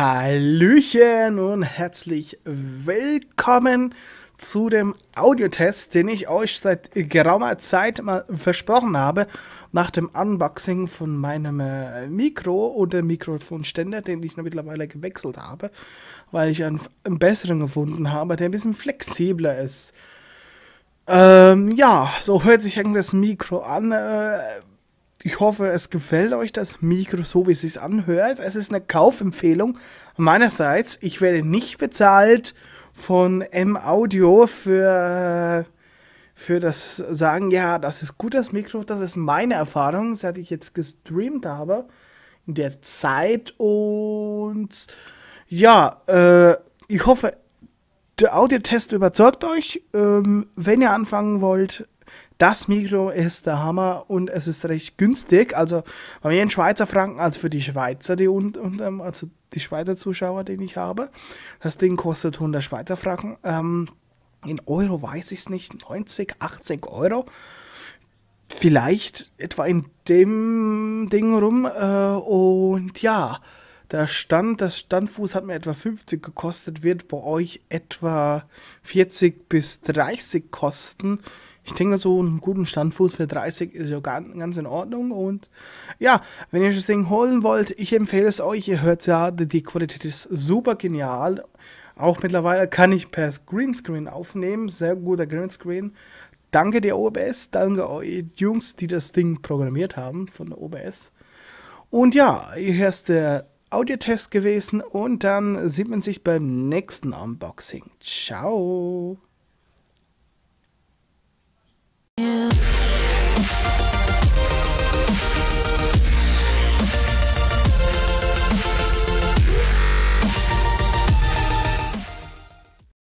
Hallöchen und herzlich willkommen zu dem Audiotest, den ich euch seit geraumer Zeit mal versprochen habe, nach dem Unboxing von meinem äh, Mikro und dem Mikrofonständer, den ich mittlerweile gewechselt habe, weil ich einen, einen besseren gefunden habe, der ein bisschen flexibler ist. Ähm, ja, so hört sich eigentlich das Mikro an. Äh, ich hoffe, es gefällt euch das Mikro so, wie es sich anhört. Es ist eine Kaufempfehlung meinerseits. Ich werde nicht bezahlt von M-Audio für, für das Sagen, ja, das ist gut, das Mikro. Das ist meine Erfahrung, seit ich jetzt gestreamt habe in der Zeit. Und ja, äh, ich hoffe, der Audiotest überzeugt euch. Ähm, wenn ihr anfangen wollt, das Mikro ist der Hammer und es ist recht günstig. Also bei mir in Schweizer Franken, als für die Schweizer, die und, und ähm, also die Schweizer Zuschauer, den ich habe. Das Ding kostet 100 Schweizer Franken. Ähm, in Euro weiß ich es nicht, 90, 80 Euro. Vielleicht etwa in dem Ding rum. Äh, und ja, da stand, das Standfuß hat mir etwa 50 gekostet, wird bei euch etwa 40 bis 30 kosten. Ich denke, so einen guten Standfuß für 30 ist ja ganz in Ordnung. Und ja, wenn ihr das Ding holen wollt, ich empfehle es euch. Ihr hört ja, die Qualität ist super genial. Auch mittlerweile kann ich per Greenscreen aufnehmen. Sehr guter Greenscreen. Danke der OBS, danke euch Jungs, die das Ding programmiert haben von der OBS. Und ja, hier ist der Audiotest gewesen und dann sieht man sich beim nächsten Unboxing. Ciao!